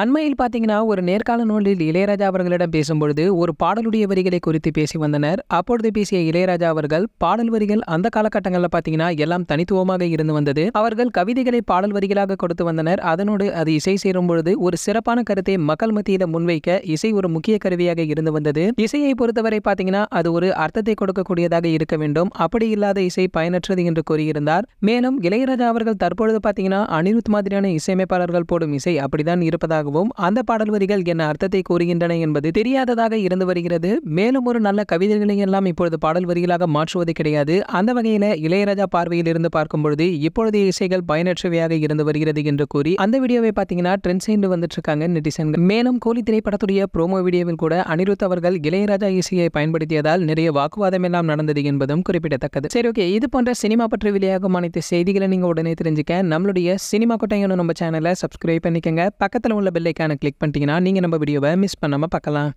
அண்மையில் பார்த்தீங்கன்னா ஒரு நேர்கால நூலில் இளையராஜா அவர்களிடம் பேசும்பொழுது ஒரு பாடலுடைய வரிகளை குறித்து பேசி வந்தனர் அப்பொழுது பேசிய இளையராஜா அவர்கள் பாடல் வரிகள் அந்த காலகட்டங்களில் பார்த்தீங்கன்னா எல்லாம் தனித்துவமாக இருந்து வந்தது அவர்கள் கவிதைகளை பாடல் வரிகளாக கொடுத்து வந்தனர் அதனோடு அது இசை சேரும் பொழுது ஒரு சிறப்பான கருத்தை மக்கள் மத்தியில் முன்வைக்க இசை ஒரு முக்கிய கருவியாக இருந்து வந்தது இசையை பொறுத்தவரை பார்த்தீங்கன்னா அது ஒரு அர்த்தத்தை கொடுக்கக்கூடியதாக இருக்க வேண்டும் அப்படி இல்லாத இசை பயனற்றது என்று கூறியிருந்தார் மேலும் இளையராஜா அவர்கள் தற்பொழுது பார்த்தீங்கன்னா அனிருத் மாதிரியான இசையமைப்பாளர்கள் போடும் இசை அப்படிதான் இருப்பதாக இருப்பதாகவும் அந்த பாடல் வரிகள் என்ன அர்த்தத்தை கூறுகின்றன என்பது தெரியாததாக இருந்து வருகிறது மேலும் ஒரு நல்ல கவிதைகளை எல்லாம் இப்பொழுது பாடல் வரிகளாக மாற்றுவது கிடையாது அந்த வகையில் இளையராஜா பார்வையில் இருந்து பார்க்கும் பொழுது இப்பொழுது இசைகள் பயனற்றவையாக இருந்து வருகிறது என்று கூறி அந்த வீடியோவை பார்த்தீங்கன்னா ட்ரெண்ட் சேர்ந்து வந்துட்டு இருக்காங்க நெட்டிசன்கள் மேலும் கோலி திரைப்படத்துடைய ப்ரோமோ வீடியோவில் கூட அனிருத் அவர்கள் இளையராஜா இசையை பயன்படுத்தியதால் நிறைய வாக்குவாதம் எல்லாம் நடந்தது என்பதும் குறிப்பிடத்தக்கது சரி ஓகே இது போன்ற சினிமா பற்றி வெளியாகும் அனைத்து செய்திகளை நீங்க உடனே தெரிஞ்சுக்க நம்மளுடைய சினிமா கொட்டையனும் நம்ம சேனலை சப்ஸ்கிரைப் பண்ணிக்கங்க பக்கத்தில் உள்ள பெல் கிளிக் பண்ணிட்டீங்கன்னா நீங்கள் நம்ம வீடியோவை மிஸ் பண்ணாமல் பார்க்கலாம்